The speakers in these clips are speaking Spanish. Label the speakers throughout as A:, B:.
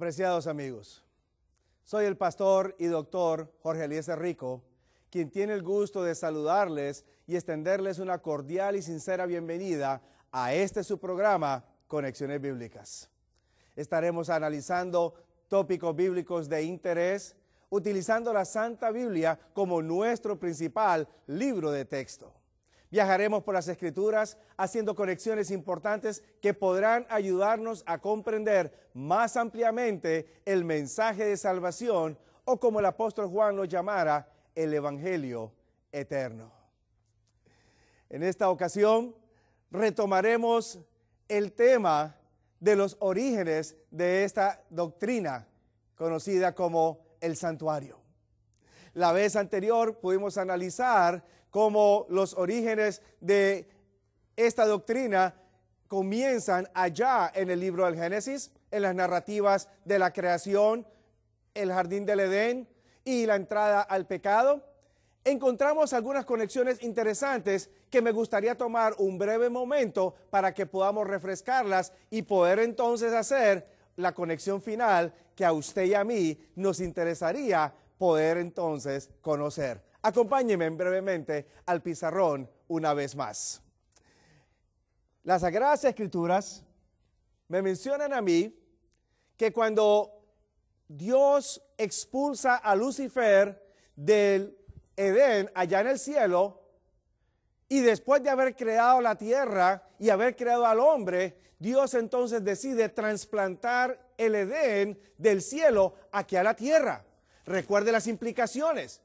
A: Apreciados amigos, soy el pastor y doctor Jorge Eliezer Rico, quien tiene el gusto de saludarles y extenderles una cordial y sincera bienvenida a este su programa, Conexiones Bíblicas. Estaremos analizando tópicos bíblicos de interés, utilizando la Santa Biblia como nuestro principal libro de texto. Viajaremos por las escrituras haciendo conexiones importantes que podrán ayudarnos a comprender más ampliamente el mensaje de salvación o como el apóstol Juan lo llamara, el Evangelio eterno. En esta ocasión retomaremos el tema de los orígenes de esta doctrina conocida como el santuario. La vez anterior pudimos analizar como los orígenes de esta doctrina comienzan allá en el libro del Génesis, en las narrativas de la creación, el jardín del Edén y la entrada al pecado, encontramos algunas conexiones interesantes que me gustaría tomar un breve momento para que podamos refrescarlas y poder entonces hacer la conexión final que a usted y a mí nos interesaría poder entonces conocer. Acompáñenme brevemente al pizarrón una vez más. Las Sagradas Escrituras me mencionan a mí que cuando Dios expulsa a Lucifer del Edén allá en el cielo, y después de haber creado la tierra y haber creado al hombre, Dios entonces decide trasplantar el Edén del cielo aquí a la tierra. Recuerde las implicaciones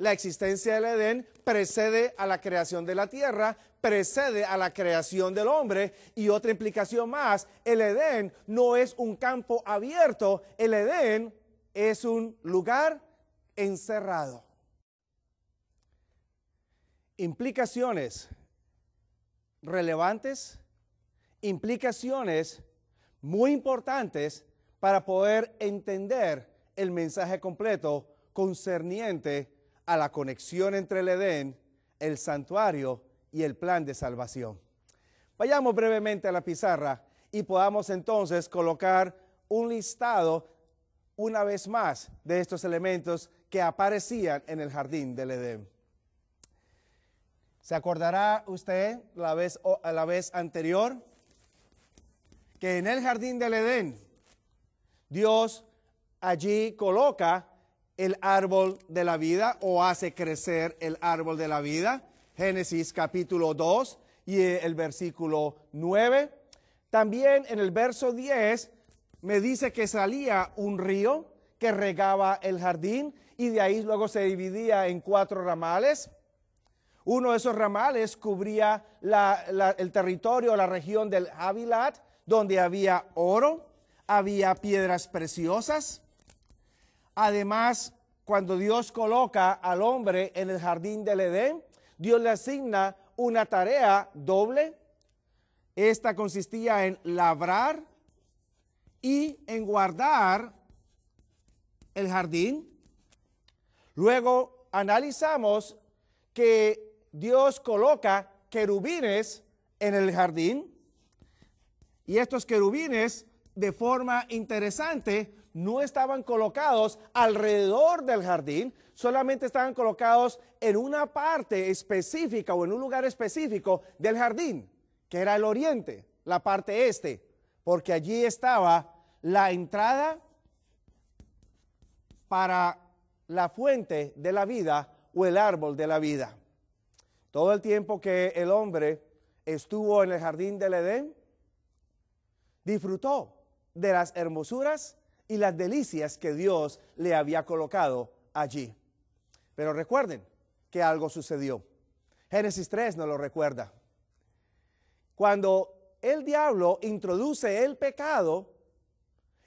A: la existencia del Edén precede a la creación de la tierra, precede a la creación del hombre. Y otra implicación más, el Edén no es un campo abierto, el Edén es un lugar encerrado. Implicaciones relevantes, implicaciones muy importantes para poder entender el mensaje completo concerniente a la conexión entre el Edén, el santuario y el plan de salvación. Vayamos brevemente a la pizarra y podamos entonces colocar un listado una vez más de estos elementos que aparecían en el jardín del Edén. ¿Se acordará usted la vez, la vez anterior que en el jardín del Edén Dios allí coloca el árbol de la vida o hace crecer el árbol de la vida. Génesis capítulo 2 y el versículo 9. También en el verso 10 me dice que salía un río que regaba el jardín y de ahí luego se dividía en cuatro ramales. Uno de esos ramales cubría el territorio, la región del Havilat, donde había oro, había piedras preciosas, Además, cuando Dios coloca al hombre en el jardín del Edén, Dios le asigna una tarea doble. Esta consistía en labrar y en guardar el jardín. Luego analizamos que Dios coloca querubines en el jardín. Y estos querubines, de forma interesante, no estaban colocados alrededor del jardín, solamente estaban colocados en una parte específica o en un lugar específico del jardín, que era el oriente, la parte este, porque allí estaba la entrada para la fuente de la vida o el árbol de la vida. Todo el tiempo que el hombre estuvo en el jardín del Edén, disfrutó de las hermosuras y las delicias que Dios le había colocado allí. Pero recuerden que algo sucedió. Génesis 3 nos lo recuerda. Cuando el diablo introduce el pecado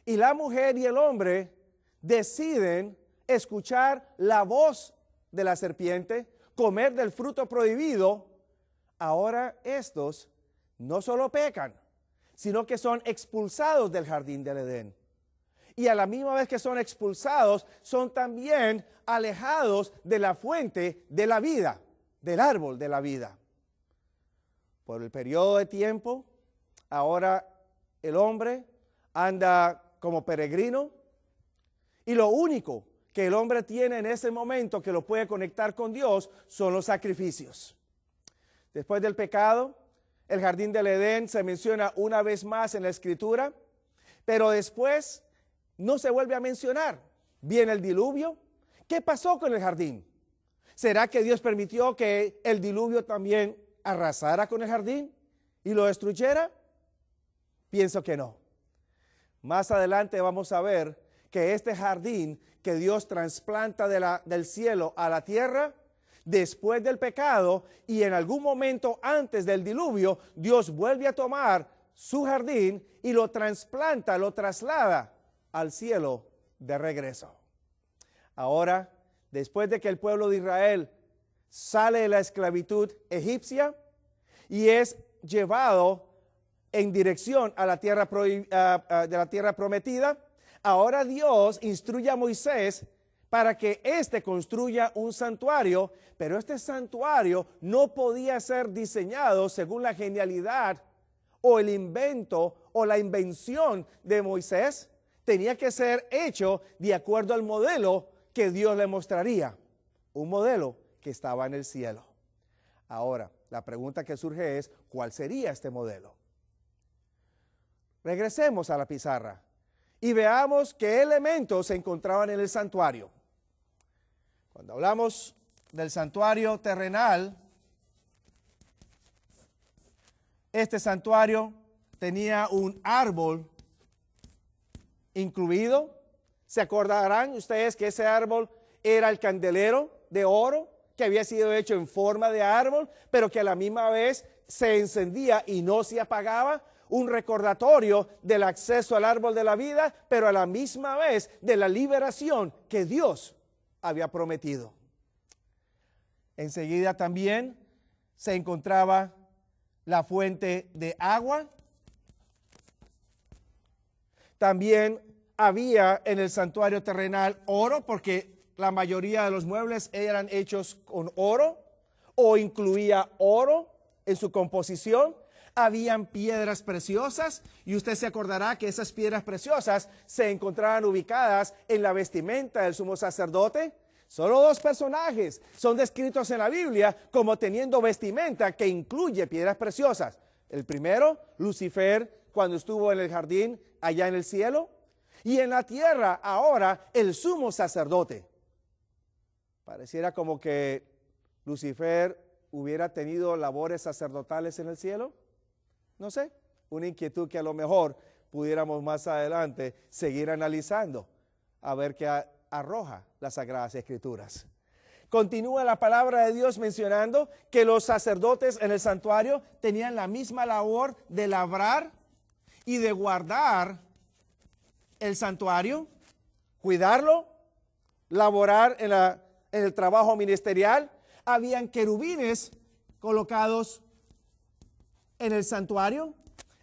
A: y la mujer y el hombre deciden escuchar la voz de la serpiente, comer del fruto prohibido, ahora estos no solo pecan, sino que son expulsados del jardín del Edén y a la misma vez que son expulsados, son también alejados de la fuente de la vida, del árbol de la vida. Por el periodo de tiempo, ahora el hombre anda como peregrino y lo único que el hombre tiene en ese momento que lo puede conectar con Dios son los sacrificios. Después del pecado, el jardín del Edén se menciona una vez más en la escritura, pero después no se vuelve a mencionar. Viene el diluvio. ¿Qué pasó con el jardín? ¿Será que Dios permitió que el diluvio también arrasara con el jardín y lo destruyera? Pienso que no. Más adelante vamos a ver que este jardín que Dios trasplanta del cielo a la tierra, después del pecado y en algún momento antes del diluvio, Dios vuelve a tomar su jardín y lo trasplanta, lo traslada al cielo de regreso. Ahora, después de que el pueblo de Israel sale de la esclavitud egipcia y es llevado en dirección a la tierra de la tierra prometida, ahora Dios instruye a Moisés para que éste construya un santuario, pero este santuario no podía ser diseñado según la genialidad o el invento o la invención de Moisés, tenía que ser hecho de acuerdo al modelo que Dios le mostraría, un modelo que estaba en el cielo. Ahora, la pregunta que surge es, ¿cuál sería este modelo? Regresemos a la pizarra y veamos qué elementos se encontraban en el santuario. Cuando hablamos del santuario terrenal, este santuario tenía un árbol incluido. Se acordarán ustedes que ese árbol era el candelero de oro que había sido hecho en forma de árbol, pero que a la misma vez se encendía y no se apagaba, un recordatorio del acceso al árbol de la vida, pero a la misma vez de la liberación que Dios había prometido. Enseguida también se encontraba la fuente de agua también había en el santuario terrenal oro, porque la mayoría de los muebles eran hechos con oro o incluía oro en su composición. Habían piedras preciosas y usted se acordará que esas piedras preciosas se encontraban ubicadas en la vestimenta del sumo sacerdote. Solo dos personajes son descritos en la Biblia como teniendo vestimenta que incluye piedras preciosas. El primero, Lucifer, cuando estuvo en el jardín allá en el cielo? Y en la tierra ahora el sumo sacerdote. Pareciera como que Lucifer hubiera tenido labores sacerdotales en el cielo. No sé, una inquietud que a lo mejor pudiéramos más adelante seguir analizando, a ver qué arroja las Sagradas Escrituras. Continúa la palabra de Dios mencionando que los sacerdotes en el santuario tenían la misma labor de labrar y de guardar el santuario, cuidarlo, laborar en, el trabajo ministerial. Habían querubines colocados en el santuario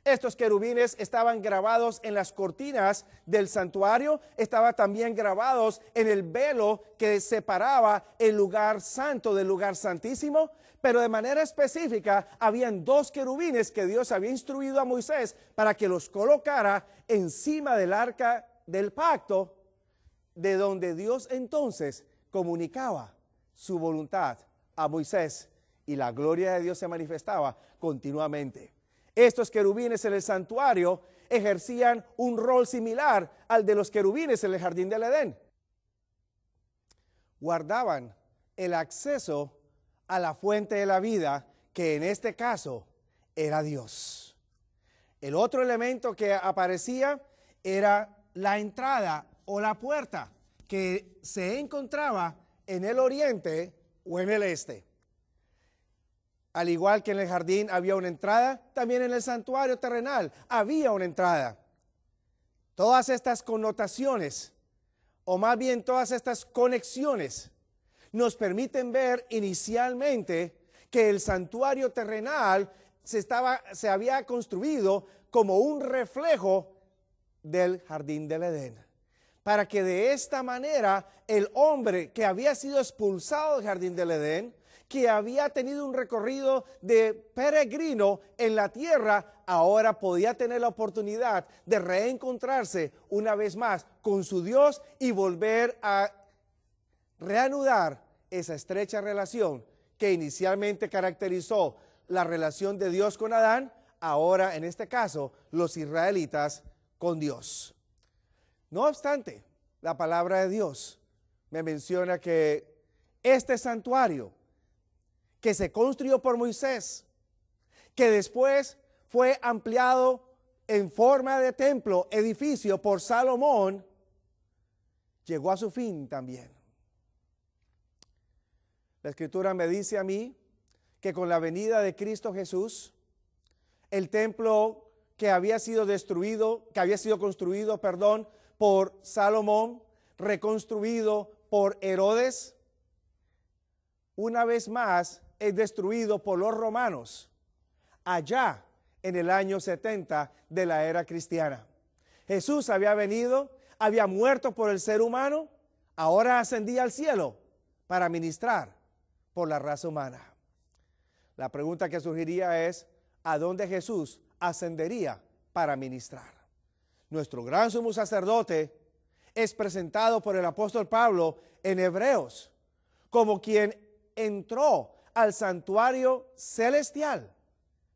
A: estos querubines estaban grabados en las cortinas del santuario, estaban también grabados en el velo que separaba el lugar santo del lugar santísimo, pero de manera específica habían dos querubines que Dios había instruido a Moisés para que los colocara encima del arca del pacto, de donde Dios entonces comunicaba su voluntad a Moisés y la gloria de Dios se manifestaba continuamente. Estos querubines en el santuario ejercían un rol similar al de los querubines en el jardín del Edén. Guardaban el acceso a la fuente de la vida, que en este caso era Dios. El otro elemento que aparecía era la entrada o la puerta que se encontraba en el oriente o en el este. Al igual que en el jardín había una entrada, también en el santuario terrenal había una entrada. Todas estas connotaciones, o más bien todas estas conexiones, nos permiten ver inicialmente que el santuario terrenal se, había construido como un reflejo del jardín del Edén para que de esta manera el hombre que había sido expulsado del jardín del Edén que había tenido un recorrido de peregrino en la tierra, ahora podía tener la oportunidad de reencontrarse una vez más con su Dios y volver a reanudar esa estrecha relación que inicialmente caracterizó la relación de Dios con Adán, ahora en este caso los israelitas con Dios. No obstante, la palabra de Dios me menciona que este santuario que se construyó por Moisés, que después fue ampliado en forma de templo, edificio por Salomón, llegó a su fin también. La escritura me dice a mí que con la venida de Cristo Jesús, el templo que había sido destruido, que había sido construido, perdón, por Salomón, reconstruido por Herodes, una vez más es destruido por los romanos allá en el año 70 de la era cristiana. Jesús había venido, había muerto por el ser humano, ahora ascendía al cielo para ministrar por la raza humana. La pregunta que surgiría es, ¿a dónde Jesús ascendería para ministrar? Nuestro gran sumo sacerdote es presentado por el apóstol Pablo en Hebreos como quien entró al santuario celestial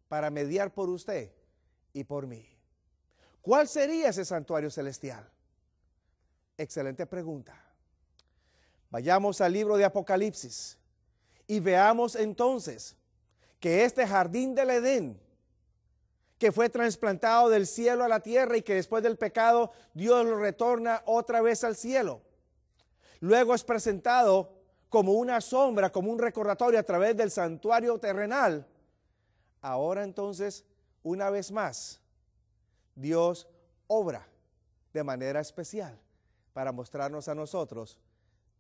A: para mediar por usted y por mí. ¿Cuál sería ese santuario celestial? Excelente pregunta. Vayamos al libro de Apocalipsis y veamos entonces que este jardín del Edén, que fue trasplantado del cielo a la tierra y que después del pecado Dios lo retorna otra vez al cielo, luego es presentado como una sombra, como un recordatorio a través del santuario terrenal. Ahora entonces, una vez más, Dios obra de manera especial para mostrarnos a nosotros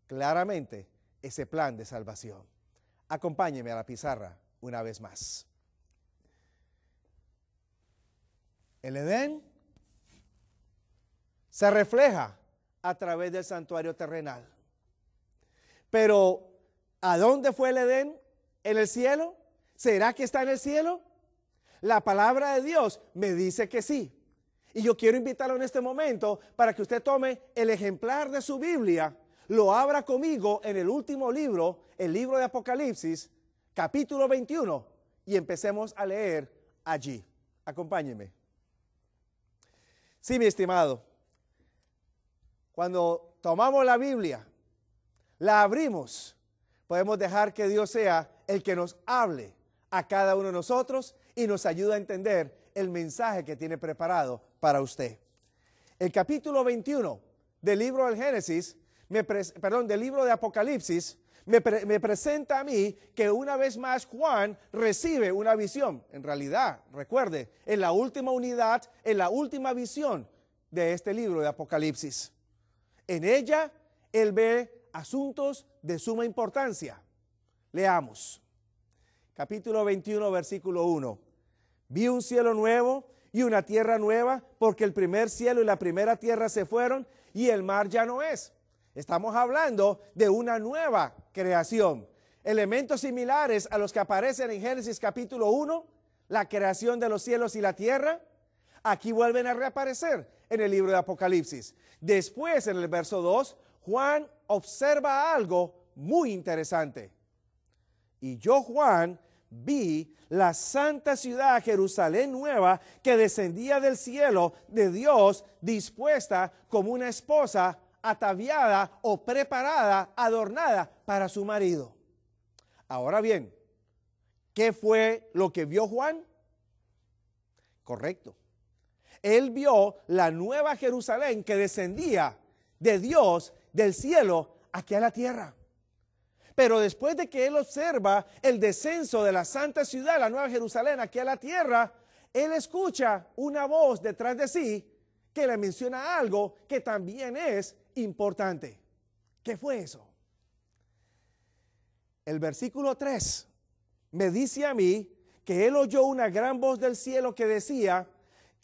A: claramente ese plan de salvación. Acompáñeme a la pizarra una vez más. El Edén se refleja a través del santuario terrenal. Pero, ¿a dónde fue el Edén? ¿En el cielo? ¿Será que está en el cielo? La palabra de Dios me dice que sí. Y yo quiero invitarlo en este momento para que usted tome el ejemplar de su Biblia, lo abra conmigo en el último libro, el libro de Apocalipsis, capítulo 21, y empecemos a leer allí. Acompáñeme. Sí, mi estimado, cuando tomamos la Biblia la abrimos, podemos dejar que Dios sea el que nos hable a cada uno de nosotros y nos ayude a entender el mensaje que tiene preparado para usted. El capítulo 21 del libro del Génesis, perdón, del libro de Apocalipsis, me presenta a mí que una vez más Juan recibe una visión. En realidad, recuerde, en la última unidad, en la última visión de este libro de Apocalipsis. En ella, él ve asuntos de suma importancia. Leamos. Capítulo 21, versículo 1. Vi un cielo nuevo y una tierra nueva, porque el primer cielo y la primera tierra se fueron y el mar ya no es. Estamos hablando de una nueva creación. Elementos similares a los que aparecen en Génesis capítulo 1, la creación de los cielos y la tierra, aquí vuelven a reaparecer en el libro de Apocalipsis. Después, en el verso 2, Juan observa algo muy interesante. Y yo, Juan, vi la santa ciudad Jerusalén nueva que descendía del cielo de Dios, dispuesta como una esposa ataviada o preparada, adornada para su marido. Ahora bien, ¿qué fue lo que vio Juan? Correcto. Él vio la nueva Jerusalén que descendía de Dios del cielo aquí a la tierra. Pero después de que él observa el descenso de la santa ciudad, la nueva Jerusalén, aquí a la tierra, él escucha una voz detrás de sí que le menciona algo que también es importante. ¿Qué fue eso? El versículo 3 me dice a mí que él oyó una gran voz del cielo que decía,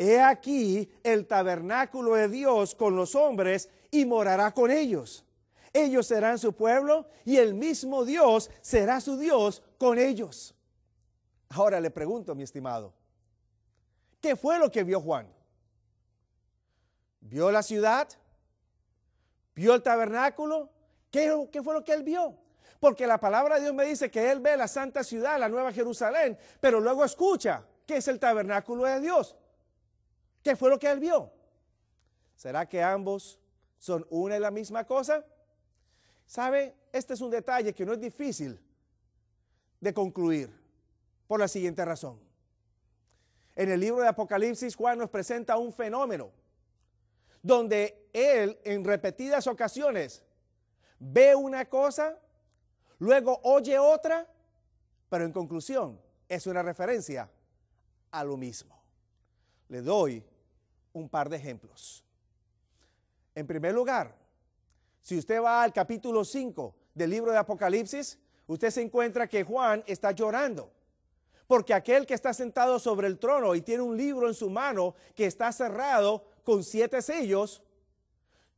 A: he aquí el tabernáculo de Dios con los hombres y morará con ellos. Ellos serán su pueblo y el mismo Dios será su Dios con ellos. Ahora le pregunto, mi estimado, ¿qué fue lo que vio Juan? ¿Vio la ciudad? ¿Vio el tabernáculo? ¿Qué, fue lo que él vio? Porque la palabra de Dios me dice que él ve la santa ciudad, la nueva Jerusalén, pero luego escucha que es el tabernáculo de Dios. ¿Qué fue lo que él vio? ¿Será que ambos son una y la misma cosa? ¿Sabe? Este es un detalle que no es difícil de concluir por la siguiente razón. En el libro de Apocalipsis, Juan nos presenta un fenómeno donde él en repetidas ocasiones ve una cosa, luego oye otra, pero en conclusión es una referencia a lo mismo. Le doy un par de ejemplos. En primer lugar, si usted va al capítulo 5 del libro de Apocalipsis, usted se encuentra que Juan está llorando. Porque aquel que está sentado sobre el trono y tiene un libro en su mano que está cerrado con siete sellos,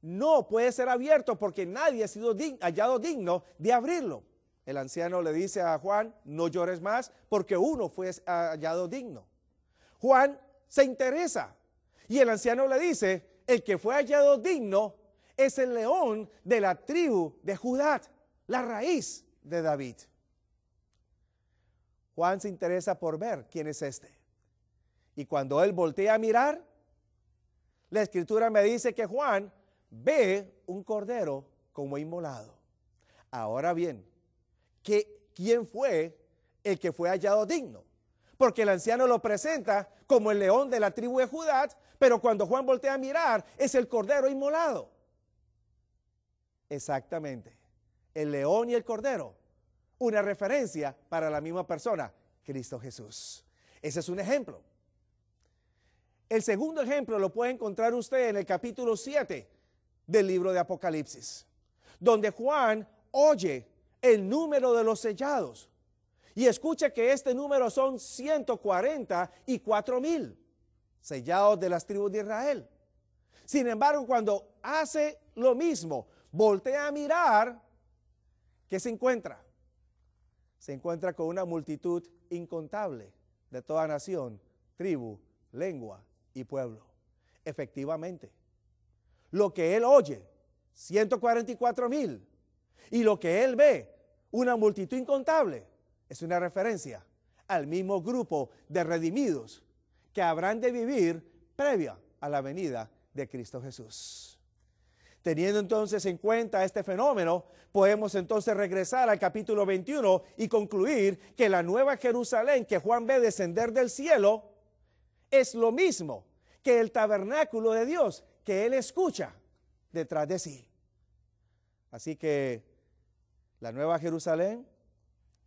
A: no puede ser abierto porque nadie ha sido hallado digno de abrirlo. El anciano le dice a Juan, no llores más porque uno fue hallado digno. Juan se interesa y el anciano le dice, el que fue hallado digno es el león de la tribu de Judá, la raíz de David. Juan se interesa por ver quién es este. Y cuando él voltea a mirar, la escritura me dice que Juan ve un cordero como inmolado. Ahora bien, ¿qué, ¿quién fue el que fue hallado digno? porque el anciano lo presenta como el león de la tribu de Judá, pero cuando Juan voltea a mirar, es el cordero inmolado. Exactamente. El león y el cordero. Una referencia para la misma persona, Cristo Jesús. Ese es un ejemplo. El segundo ejemplo lo puede encontrar usted en el capítulo 7 del libro de Apocalipsis, donde Juan oye el número de los sellados y escuche que este número son 144 y mil sellados de las tribus de Israel. Sin embargo, cuando hace lo mismo, voltea a mirar, ¿qué se encuentra? Se encuentra con una multitud incontable de toda nación, tribu, lengua y pueblo. Efectivamente, lo que él oye, 144 mil, y lo que él ve, una multitud incontable, es una referencia al mismo grupo de redimidos que habrán de vivir previa a la venida de Cristo Jesús. Teniendo entonces en cuenta este fenómeno, podemos entonces regresar al capítulo 21 y concluir que la nueva Jerusalén que Juan ve descender del cielo es lo mismo que el tabernáculo de Dios que él escucha detrás de sí. Así que la nueva Jerusalén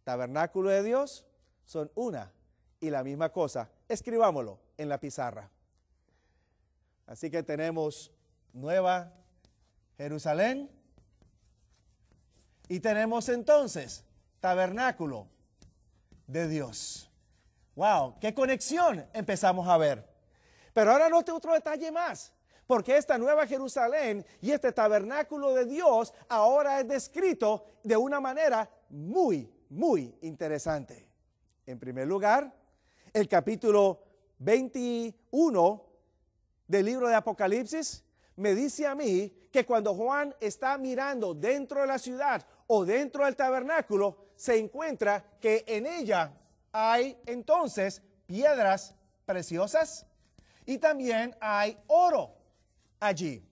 A: tabernáculo de Dios son una y la misma cosa. Escribámoslo en la pizarra. Así que tenemos Nueva Jerusalén y tenemos entonces tabernáculo de Dios. ¡Wow! ¡Qué conexión empezamos a ver! Pero ahora note otro detalle más, porque esta Nueva Jerusalén y este tabernáculo de Dios ahora es descrito de una manera muy muy interesante. En primer lugar, el capítulo 21 del libro de Apocalipsis me dice a mí que cuando Juan está mirando dentro de la ciudad o dentro del tabernáculo, se encuentra que en ella hay entonces piedras preciosas y también hay oro allí.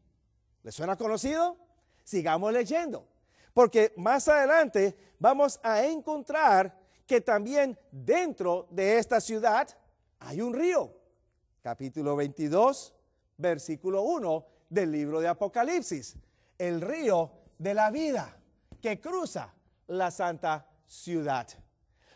A: ¿Le suena conocido? Sigamos leyendo, porque más adelante vamos a encontrar que también dentro de esta ciudad hay un río. Capítulo 22, versículo 1 del libro de Apocalipsis. El río de la vida que cruza la santa ciudad.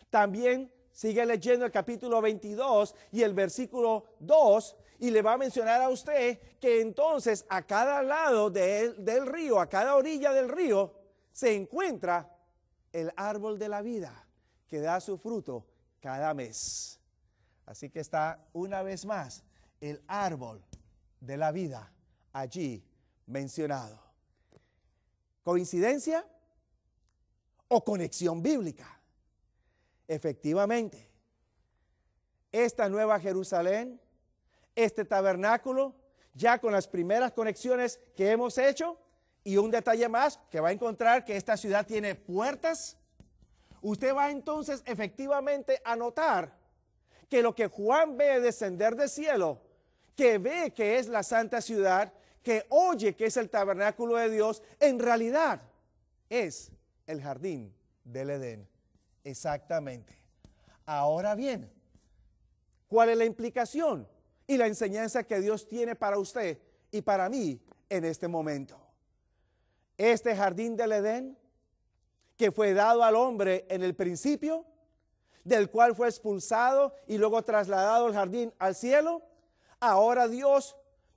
A: También sigue leyendo el capítulo 22 y el versículo 2 y le va a mencionar a usted que entonces a cada lado del río, a cada orilla del río, se encuentra el árbol de la vida que da su fruto cada mes. Así que está una vez más el árbol de la vida allí mencionado. ¿Coincidencia o conexión bíblica? Efectivamente, esta nueva Jerusalén, este tabernáculo, ya con las primeras conexiones que hemos hecho, y un detalle más, que va a encontrar que esta ciudad tiene puertas. Usted va entonces efectivamente a notar que lo que Juan ve descender del cielo, que ve que es la santa ciudad, que oye que es el tabernáculo de Dios, en realidad es el jardín del Edén. Exactamente. Ahora bien, ¿cuál es la implicación y la enseñanza que Dios tiene para usted y para mí en este momento? este jardín del Edén que fue dado al hombre en el principio, del cual fue expulsado y luego trasladado el jardín al cielo, ahora Dios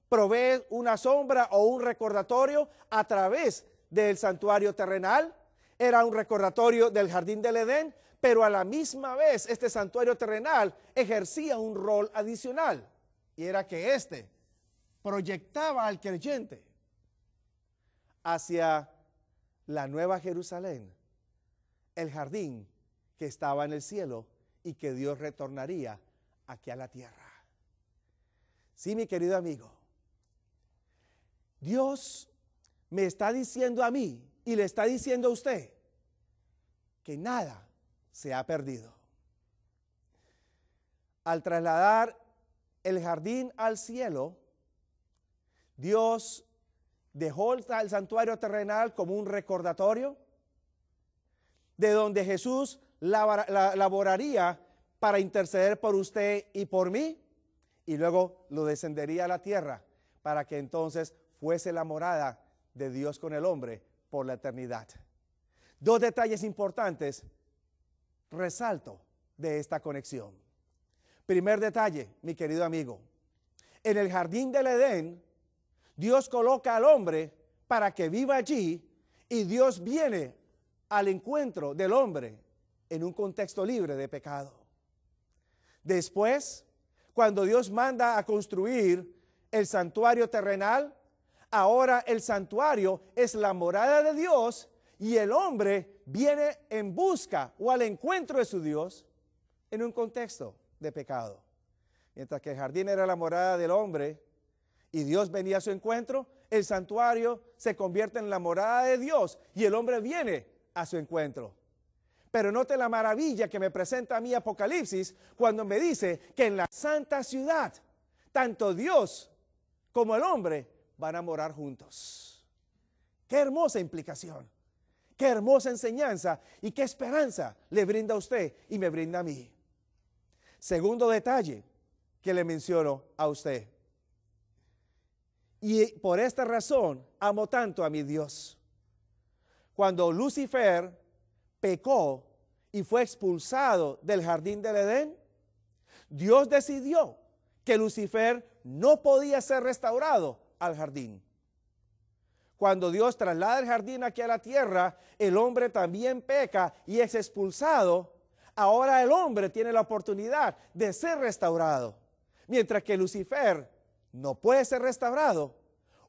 A: provee una sombra o un recordatorio a través del santuario terrenal. Era un recordatorio del jardín del Edén, pero a la misma vez este santuario terrenal ejercía un rol adicional, y era que éste proyectaba al creyente hacia la nueva Jerusalén, el jardín que estaba en el cielo y que Dios retornaría aquí a la tierra. Sí, mi querido amigo, Dios me está diciendo a mí y le está diciendo a usted que nada se ha perdido. Al trasladar el jardín al cielo, Dios dejó el, santuario terrenal como un recordatorio de donde Jesús laboraría para interceder por usted y por mí, y luego lo descendería a la tierra para que entonces fuese la morada de Dios con el hombre por la eternidad. Dos detalles importantes resalto de esta conexión. Primer detalle, mi querido amigo, en el jardín del Edén Dios coloca al hombre para que viva allí y Dios viene al encuentro del hombre en un contexto libre de pecado. Después, cuando Dios manda a construir el santuario terrenal, ahora el santuario es la morada de Dios y el hombre viene en busca o al encuentro de su Dios en un contexto de pecado. Mientras que el jardín era la morada del hombre, y Dios venía a su encuentro, el santuario se convierte en la morada de Dios y el hombre viene a su encuentro. Pero note la maravilla que me presenta mi Apocalipsis cuando me dice que en la santa ciudad, tanto Dios como el hombre van a morar juntos. Qué hermosa implicación, qué hermosa enseñanza y qué esperanza le brinda a usted y me brinda a mí. Segundo detalle que le menciono a usted. Y por esta razón amo tanto a mi Dios. Cuando Lucifer pecó y fue expulsado del jardín del Edén, Dios decidió que Lucifer no podía ser restaurado al jardín. Cuando Dios traslada el jardín aquí a la tierra, el hombre también peca y es expulsado. Ahora el hombre tiene la oportunidad de ser restaurado, mientras que Lucifer no puede ser restaurado,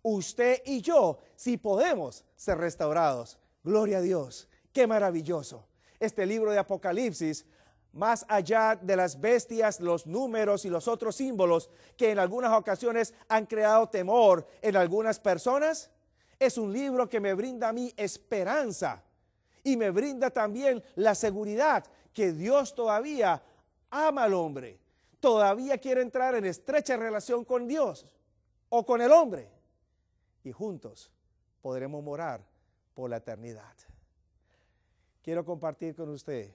A: usted y yo sí podemos ser restaurados. Gloria a Dios, qué maravilloso. Este libro de Apocalipsis, más allá de las bestias, los números y los otros símbolos que en algunas ocasiones han creado temor en algunas personas, es un libro que me brinda a mí esperanza y me brinda también la seguridad que Dios todavía ama al hombre todavía quiere entrar en estrecha relación con Dios o con el hombre. Y juntos podremos morar por la eternidad. Quiero compartir con usted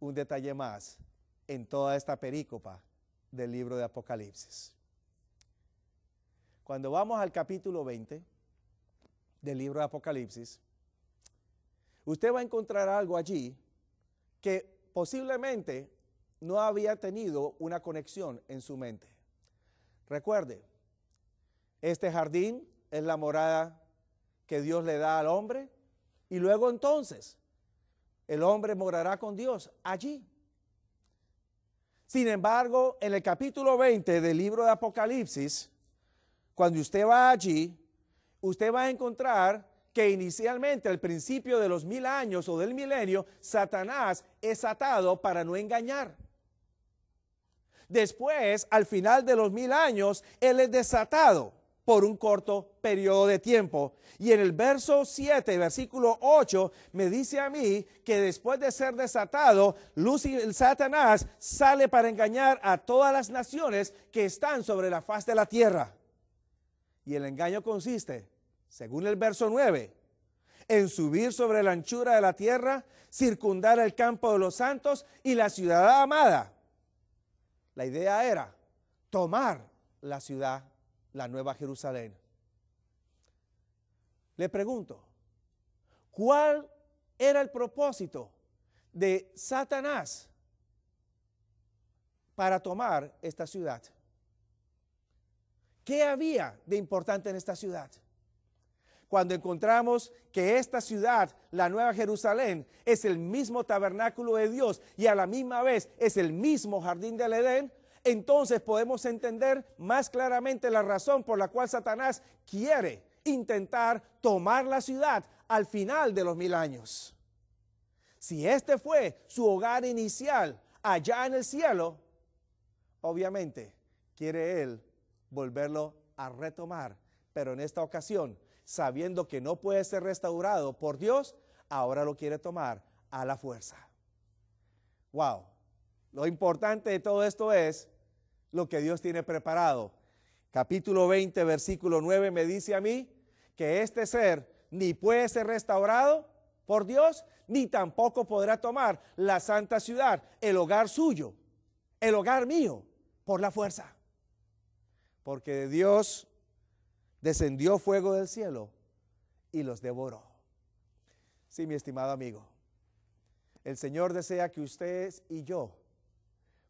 A: un detalle más en toda esta perícopa del libro de Apocalipsis. Cuando vamos al capítulo 20 del libro de Apocalipsis, usted va a encontrar algo allí que posiblemente no había tenido una conexión en su mente. Recuerde, este jardín es la morada que Dios le da al hombre y luego entonces el hombre morará con Dios allí. Sin embargo, en el capítulo 20 del libro de Apocalipsis, cuando usted va allí, usted va a encontrar que inicialmente al principio de los mil años o del milenio, Satanás es atado para no engañar. Después, al final de los mil años, Él es desatado por un corto periodo de tiempo. Y en el verso 7, versículo 8, me dice a mí que después de ser desatado, Lucifer, Satanás sale para engañar a todas las naciones que están sobre la faz de la tierra. Y el engaño consiste, según el verso 9, en subir sobre la anchura de la tierra, circundar el campo de los santos y la ciudad amada la idea era tomar la ciudad, la Nueva Jerusalén. Le pregunto, ¿cuál era el propósito de Satanás para tomar esta ciudad? ¿Qué había de importante en esta ciudad? cuando encontramos que esta ciudad, la Nueva Jerusalén, es el mismo tabernáculo de Dios y a la misma vez es el mismo jardín del Edén, entonces podemos entender más claramente la razón por la cual Satanás quiere intentar tomar la ciudad al final de los mil años. Si este fue su hogar inicial allá en el cielo, obviamente quiere él volverlo a retomar, pero en esta ocasión sabiendo que no puede ser restaurado por Dios, ahora lo quiere tomar a la fuerza. Wow. Lo importante de todo esto es lo que Dios tiene preparado. Capítulo 20, versículo 9 me dice a mí que este ser ni puede ser restaurado por Dios, ni tampoco podrá tomar la santa ciudad, el hogar suyo, el hogar mío, por la fuerza. Porque Dios descendió fuego del cielo y los devoró. Sí, mi estimado amigo, el Señor desea que ustedes y yo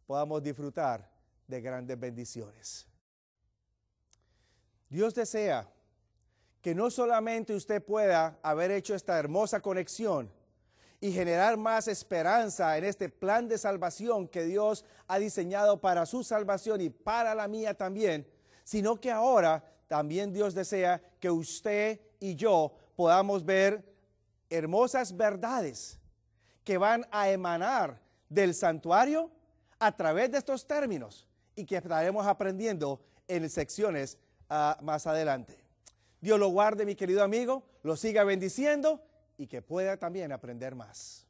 A: podamos disfrutar de grandes bendiciones. Dios desea que no solamente usted pueda haber hecho esta hermosa conexión y generar más esperanza en este plan de salvación que Dios ha diseñado para su salvación y para la mía también, sino que ahora también Dios desea que usted y yo podamos ver hermosas verdades que van a emanar del santuario a través de estos términos y que estaremos aprendiendo en secciones ah, más adelante. Dios lo guarde, mi querido amigo, lo siga bendiciendo y que pueda también aprender más.